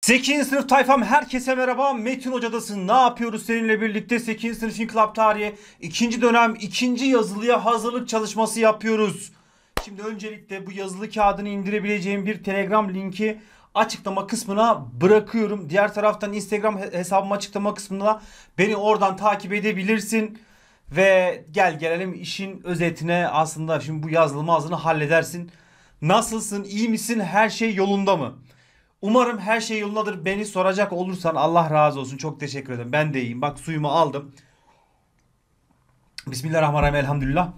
8. sınıf tayfam herkese merhaba. Metin Hoca'dasın. Ne yapıyoruz seninle birlikte 8. sınıf İnkılap Tarihi 2. dönem 2. yazılıya hazırlık çalışması yapıyoruz. Şimdi öncelikle bu yazılı kağıdını indirebileceğim bir Telegram linki açıklama kısmına bırakıyorum. Diğer taraftan Instagram hesabım açıklama kısmında beni oradan takip edebilirsin. Ve gel gelelim işin özetine aslında şimdi bu yazılımı ağzını halledersin. Nasılsın iyi misin her şey yolunda mı? Umarım her şey yolundadır. Beni soracak olursan Allah razı olsun. Çok teşekkür ederim. Ben de iyiyim. Bak suyumu aldım. Bismillahirrahmanirrahim. Elhamdülillah.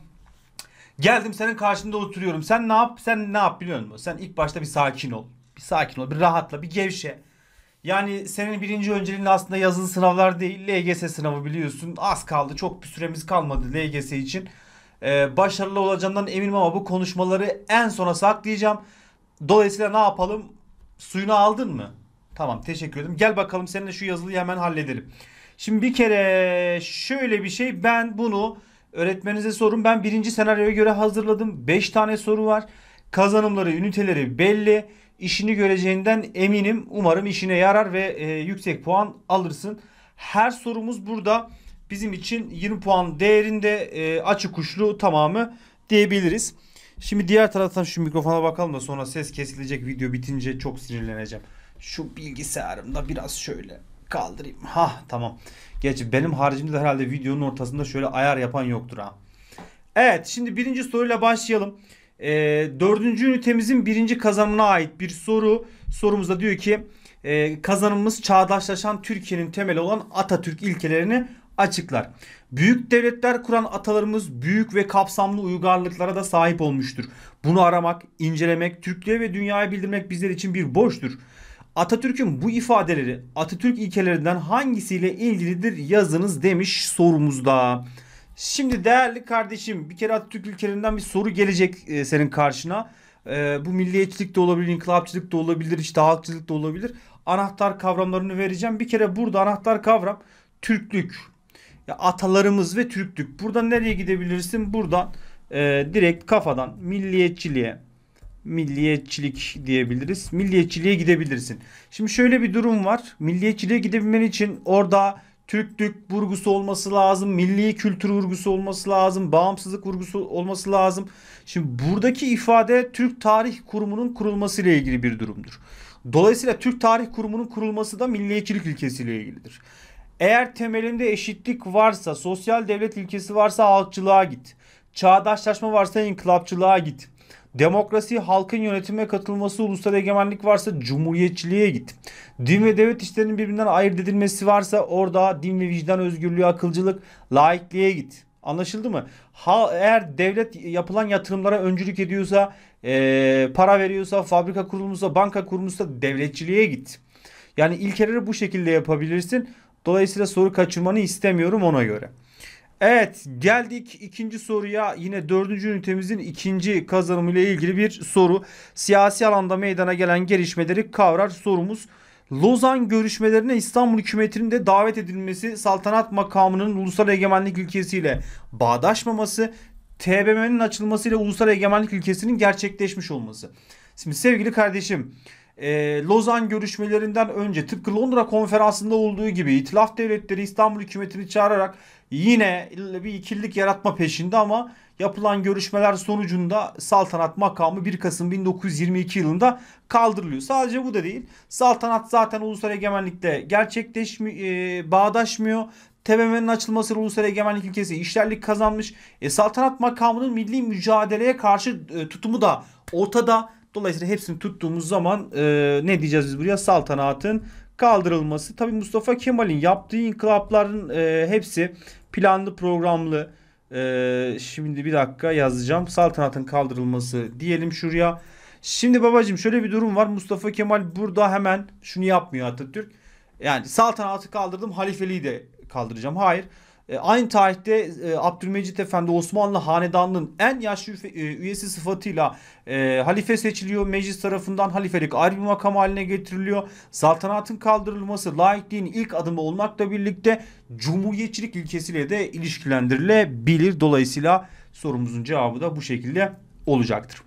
Geldim senin karşında oturuyorum. Sen ne yap? Sen ne yap biliyor musun? Sen ilk başta bir sakin ol. Bir sakin ol. Bir rahatla. Bir gevşe. Yani senin birinci önceliğin aslında yazılı sınavlar değil LGS sınavı biliyorsun. Az kaldı çok bir süremiz kalmadı LGS için. Ee, başarılı olacağından eminim ama bu konuşmaları en sona saklayacağım. Dolayısıyla ne yapalım? Suyunu aldın mı? Tamam teşekkür ederim. Gel bakalım seninle şu yazılıyı hemen halledelim. Şimdi bir kere şöyle bir şey ben bunu öğretmenize sorun. Ben birinci senaryoya göre hazırladım. 5 tane soru var. Kazanımları, üniteleri belli işini göreceğinden eminim. Umarım işine yarar ve e, yüksek puan alırsın. Her sorumuz burada bizim için 20 puan değerinde e, açık uçlu tamamı diyebiliriz. Şimdi diğer taraftan şu mikrofona bakalım da sonra ses kesilecek video bitince çok sinirleneceğim. Şu bilgisayarımı da biraz şöyle kaldırayım. Ha tamam. Gerçi benim haricimde herhalde videonun ortasında şöyle ayar yapan yoktur ha. Evet şimdi birinci soruyla başlayalım. E, dördüncü ünitemizin birinci kazanımına ait bir soru. Sorumuzda diyor ki e, kazanımımız çağdaşlaşan Türkiye'nin temeli olan Atatürk ilkelerini açıklar. Büyük devletler kuran atalarımız büyük ve kapsamlı uygarlıklara da sahip olmuştur. Bunu aramak, incelemek, Türkiye ve dünyaya bildirmek bizler için bir borçtur. Atatürk'ün bu ifadeleri Atatürk ilkelerinden hangisiyle ilgilidir yazınız demiş sorumuzda. Şimdi değerli kardeşim bir kere Atatürk ülkelerinden bir soru gelecek e, senin karşına. E, bu milliyetçilik de olabilir, inkılapçılık da olabilir, işte halkçılık da olabilir. Anahtar kavramlarını vereceğim. Bir kere burada anahtar kavram Türklük. Ya, atalarımız ve Türklük. Burada nereye gidebilirsin? Buradan e, direkt kafadan milliyetçiliğe, milliyetçilik diyebiliriz. Milliyetçiliğe gidebilirsin. Şimdi şöyle bir durum var. Milliyetçiliğe gidebilmen için orada Türklük vurgusu olması lazım. Milli kültür vurgusu olması lazım. Bağımsızlık vurgusu olması lazım. Şimdi buradaki ifade Türk Tarih Kurumu'nun kurulması ile ilgili bir durumdur. Dolayısıyla Türk Tarih Kurumu'nun kurulması da milliyetçilik ilkesiyle ilgilidir. Eğer temelinde eşitlik varsa, sosyal devlet ilkesi varsa halkçılığa git. Çağdaşlaşma varsa inkılapçılığa git. Demokrasi, halkın yönetime katılması, ulusal egemenlik varsa cumhuriyetçiliğe git. Din ve devlet işlerinin birbirinden ayırt edilmesi varsa orada din ve vicdan özgürlüğü, akılcılık, laikliğe git. Anlaşıldı mı? Ha, eğer devlet yapılan yatırımlara öncülük ediyorsa, e, para veriyorsa, fabrika kurulmuşsa, banka kurulmuşsa devletçiliğe git. Yani ilkeleri bu şekilde yapabilirsin. Dolayısıyla soru kaçırmanı istemiyorum ona göre. Evet geldik ikinci soruya yine dördüncü ünitemizin ikinci kazanımı ile ilgili bir soru. Siyasi alanda meydana gelen gelişmeleri kavrar sorumuz. Lozan görüşmelerine İstanbul hükümetinin de davet edilmesi saltanat makamının ulusal egemenlik ülkesiyle bağdaşmaması TBMM'nin açılmasıyla ulusal egemenlik ülkesinin gerçekleşmiş olması. Şimdi sevgili kardeşim e, Lozan görüşmelerinden önce tıpkı Londra konferansında olduğu gibi İtilaf Devletleri İstanbul hükümetini çağırarak yine bir ikillik yaratma peşinde ama yapılan görüşmeler sonucunda saltanat makamı 1 Kasım 1922 yılında kaldırılıyor. Sadece bu da değil. Saltanat zaten ulusal egemenlikte gerçekleşmi e, bağdaşmıyor. TBMM'nin açılması ulusal egemenlik ilkesi işlerlik kazanmış. E, saltanat makamının milli mücadeleye karşı e, tutumu da ortada Dolayısıyla hepsini tuttuğumuz zaman e, ne diyeceğiz biz buraya? Saltanatın kaldırılması. Tabi Mustafa Kemal'in yaptığı inkılapların e, hepsi planlı programlı. E, şimdi bir dakika yazacağım. Saltanatın kaldırılması diyelim şuraya. Şimdi babacım şöyle bir durum var. Mustafa Kemal burada hemen şunu yapmıyor Atatürk. Yani saltanatı kaldırdım halifeliği de kaldıracağım. Hayır. E, aynı tarihte e, Abdülmecit Efendi Osmanlı Hanedanının en yaşlı e, üyesi sıfatıyla e, halife seçiliyor. Meclis tarafından halifelik ayrı bir makam haline getiriliyor. Saltanatın kaldırılması laikliğin ilk adımı olmakla birlikte cumhuriyetçilik ilkesiyle de ilişkilendirilebilir. Dolayısıyla sorumuzun cevabı da bu şekilde olacaktır.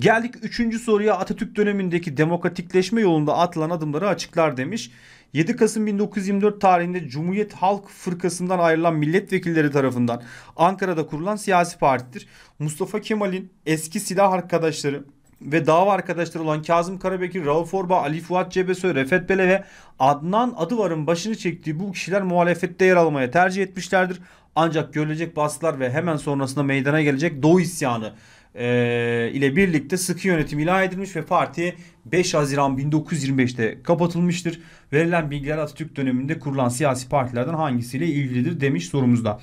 Geldik üçüncü soruya Atatürk dönemindeki demokratikleşme yolunda atılan adımları açıklar demiş. 7 Kasım 1924 tarihinde Cumhuriyet Halk Fırkası'ndan ayrılan milletvekilleri tarafından Ankara'da kurulan siyasi partidir. Mustafa Kemal'in eski silah arkadaşları ve dava arkadaşları olan Kazım Karabekir, Rauf Orba, Ali Fuat Cebesoy, Refet Bele ve Adnan Adıvar'ın başını çektiği bu kişiler muhalefette yer almaya tercih etmişlerdir. Ancak görülecek baskılar ve hemen sonrasında meydana gelecek Doğu isyanı e, ile birlikte sıkı yönetim ilan edilmiş ve parti 5 Haziran 1925'te kapatılmıştır. Verilen bilgiler Atatürk döneminde kurulan siyasi partilerden hangisiyle ilgilidir demiş sorumuzda.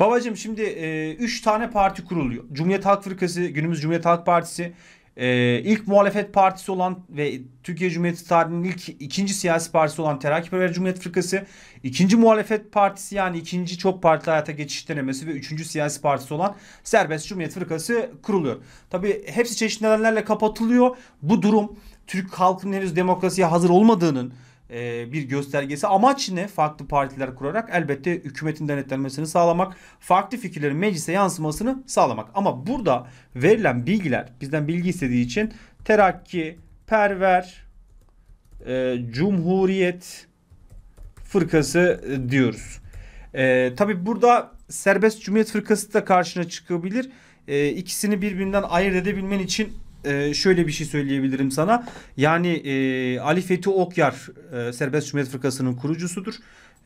Babacım şimdi 3 e, üç tane parti kuruluyor. Cumhuriyet Halk Fırkası, günümüz Cumhuriyet Halk Partisi, ee, ilk muhalefet partisi olan ve Türkiye Cumhuriyeti tarihinin ilk ikinci siyasi partisi olan Terakkiperver Cumhuriyet Fırkası, ikinci muhalefet partisi yani ikinci çok partili hayata geçiş denemesi ve üçüncü siyasi partisi olan Serbest Cumhuriyet Fırkası kuruluyor. Tabi hepsi çeşitli nedenlerle kapatılıyor. Bu durum Türk halkının henüz demokrasiye hazır olmadığının, e, bir göstergesi. Amaç ne? Farklı partiler kurarak elbette hükümetin denetlenmesini sağlamak, farklı fikirlerin meclise yansımasını sağlamak. Ama burada verilen bilgiler bizden bilgi istediği için terakki, perver, e, cumhuriyet fırkası diyoruz. E, Tabi burada serbest cumhuriyet fırkası da karşına çıkabilir. E, ikisini birbirinden ayırt edebilmen için ee, şöyle bir şey söyleyebilirim sana. Yani e, Ali Fethi Okyar e, Serbest Cumhuriyet Fırkası'nın kurucusudur.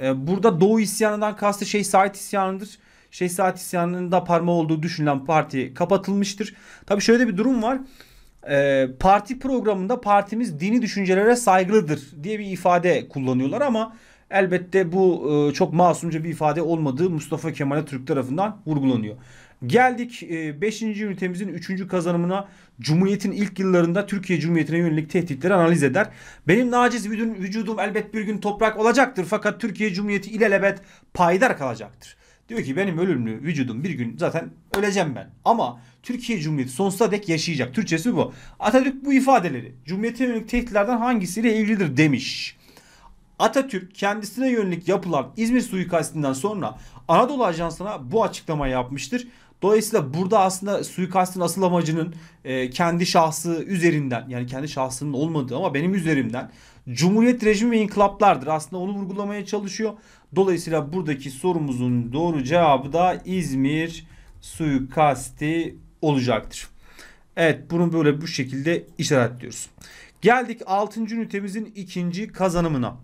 E, burada Doğu İsyanından kastı şey Said İsyanıdır. Şey Said da parmağı olduğu düşünülen parti kapatılmıştır. Tabii şöyle bir durum var. E, parti programında partimiz dini düşüncelere saygılıdır diye bir ifade kullanıyorlar ama elbette bu e, çok masumca bir ifade olmadığı Mustafa Kemal Türk tarafından vurgulanıyor. Geldik 5. E, ünitemizin 3. kazanımına Cumhuriyet'in ilk yıllarında Türkiye Cumhuriyeti'ne yönelik tehditleri analiz eder. Benim naciz vücudum elbet bir gün toprak olacaktır fakat Türkiye Cumhuriyeti ilelebet paydar kalacaktır. Diyor ki benim ölümlü vücudum bir gün zaten öleceğim ben. Ama Türkiye Cumhuriyeti sonsuza dek yaşayacak. Türkçesi bu. Atatürk bu ifadeleri Cumhuriyet'e yönelik tehditlerden hangisiyle evlidir demiş. Atatürk kendisine yönelik yapılan İzmir suikastinden sonra Anadolu Ajansı'na bu açıklamayı yapmıştır. Dolayısıyla burada aslında suikastin asıl amacının e, kendi şahsı üzerinden yani kendi şahsının olmadığı ama benim üzerimden Cumhuriyet rejimi ve inkılaplardır. Aslında onu vurgulamaya çalışıyor. Dolayısıyla buradaki sorumuzun doğru cevabı da İzmir suikasti olacaktır. Evet bunu böyle bu şekilde işaretliyoruz. Geldik 6. ünitemizin ikinci kazanımına.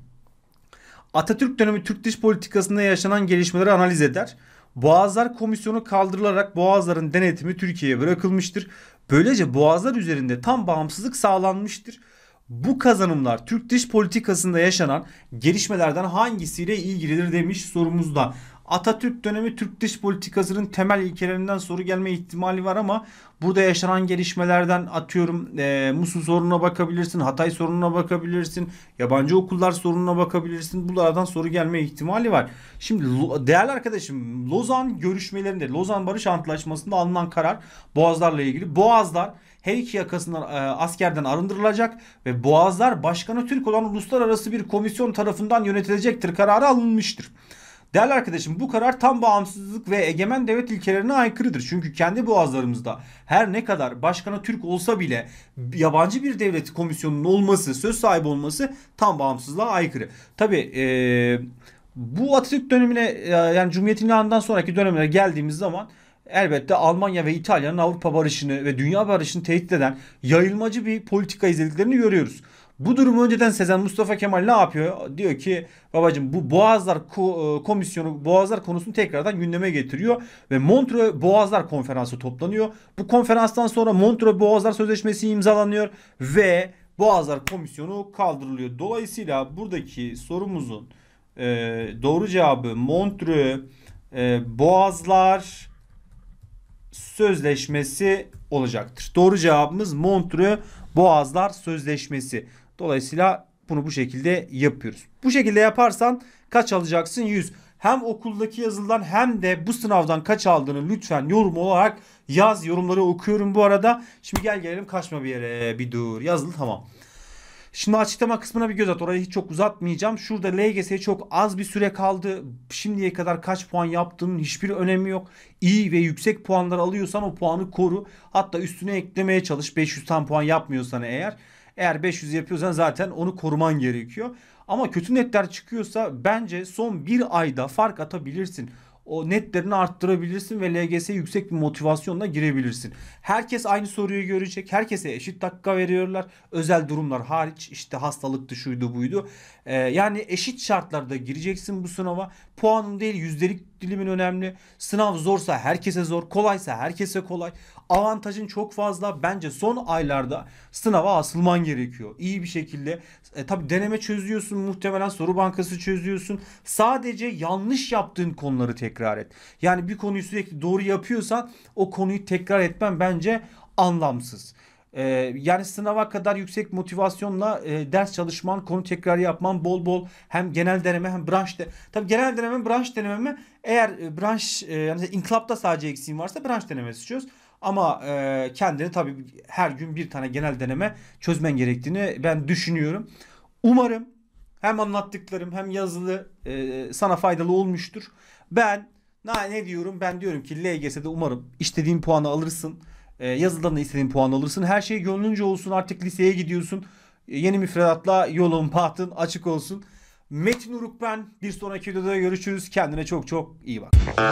Atatürk dönemi Türk dış politikasında yaşanan gelişmeleri analiz eder. Boğazlar Komisyonu kaldırılarak boğazların denetimi Türkiye'ye bırakılmıştır. Böylece boğazlar üzerinde tam bağımsızlık sağlanmıştır. Bu kazanımlar Türk dış politikasında yaşanan gelişmelerden hangisiyle ilgilidir demiş sorumuzda. Atatürk dönemi Türk dış politikasının temel ilkelerinden soru gelme ihtimali var ama burada yaşanan gelişmelerden atıyorum e, Musul sorununa bakabilirsin, Hatay sorununa bakabilirsin, yabancı okullar sorununa bakabilirsin. Bunlardan soru gelme ihtimali var. Şimdi değerli arkadaşım Lozan görüşmelerinde, Lozan Barış Antlaşması'nda alınan karar Boğazlar'la ilgili. Boğazlar her iki yakasından e, askerden arındırılacak ve Boğazlar Başkanı Türk olan uluslararası bir komisyon tarafından yönetilecektir. Kararı alınmıştır. Değerli arkadaşım bu karar tam bağımsızlık ve egemen devlet ilkelerine aykırıdır. Çünkü kendi boğazlarımızda her ne kadar başkana Türk olsa bile yabancı bir devlet komisyonunun olması, söz sahibi olması tam bağımsızlığa aykırı. Tabi ee, bu Atatürk dönemine yani Cumhuriyet'in ilanından sonraki dönemlere geldiğimiz zaman elbette Almanya ve İtalya'nın Avrupa barışını ve dünya barışını tehdit eden yayılmacı bir politika izlediklerini görüyoruz. Bu durumu önceden Sezen Mustafa Kemal ne yapıyor? Diyor ki babacım bu Boğazlar e, komisyonu Boğazlar konusunu tekrardan gündeme getiriyor ve Montre Boğazlar konferansı toplanıyor. Bu konferanstan sonra Montre Boğazlar sözleşmesi imzalanıyor ve Boğazlar komisyonu kaldırılıyor. Dolayısıyla buradaki sorumuzun e, doğru cevabı Montre Boğazlar Sözleşmesi olacaktır. Doğru cevabımız Montre Boğazlar Sözleşmesi. Dolayısıyla bunu bu şekilde yapıyoruz. Bu şekilde yaparsan kaç alacaksın? 100. Hem okuldaki yazıdan hem de bu sınavdan kaç aldığını lütfen yorum olarak yaz. Yorumları okuyorum bu arada. Şimdi gel gelelim kaçma bir yere bir dur. Yazılı tamam. Şimdi açıklama kısmına bir göz at. Orayı hiç çok uzatmayacağım. Şurada LGS'ye çok az bir süre kaldı. Şimdiye kadar kaç puan yaptığının hiçbir önemi yok. İyi ve yüksek puanlar alıyorsan o puanı koru. Hatta üstüne eklemeye çalış. 500 tam puan yapmıyorsan eğer. Eğer 500 yapıyorsan zaten onu koruman gerekiyor. Ama kötü netler çıkıyorsa bence son bir ayda fark atabilirsin o netlerini arttırabilirsin ve LGS yüksek bir motivasyonla girebilirsin. Herkes aynı soruyu görecek. Herkese eşit dakika veriyorlar. Özel durumlar hariç işte hastalıktı şuydu buydu. Ee, yani eşit şartlarda gireceksin bu sınava. Puanın değil yüzdelik dilimin önemli. Sınav zorsa herkese zor, kolaysa herkese kolay. Avantajın çok fazla. Bence son aylarda sınava asılman gerekiyor. İyi bir şekilde. E, tabii deneme çözüyorsun, muhtemelen soru bankası çözüyorsun. Sadece yanlış yaptığın konuları tekrar et. Yani bir konuyu sürekli doğru yapıyorsan o konuyu tekrar etmen bence anlamsız. E, yani sınava kadar yüksek motivasyonla e, ders çalışman, konu tekrar yapman, bol bol hem genel deneme hem branş de. Tabii genel deneme, branş deneme eğer e, branş e, yani inkılapta sadece eksiğin varsa branş denemesi çözüyoruz. Ama e, kendini tabii her gün bir tane genel deneme çözmen gerektiğini ben düşünüyorum. Umarım hem anlattıklarım hem yazılı e, sana faydalı olmuştur. Ben ne diyorum? Ben diyorum ki LGS'de umarım istediğin puanı alırsın e, ee, yazıdan da istediğin puan alırsın. Her şey gönlünce olsun. Artık liseye gidiyorsun. E, yeni müfredatla yolun, pahtın açık olsun. Metin Uruk ben. Bir sonraki videoda görüşürüz. Kendine çok çok iyi bak.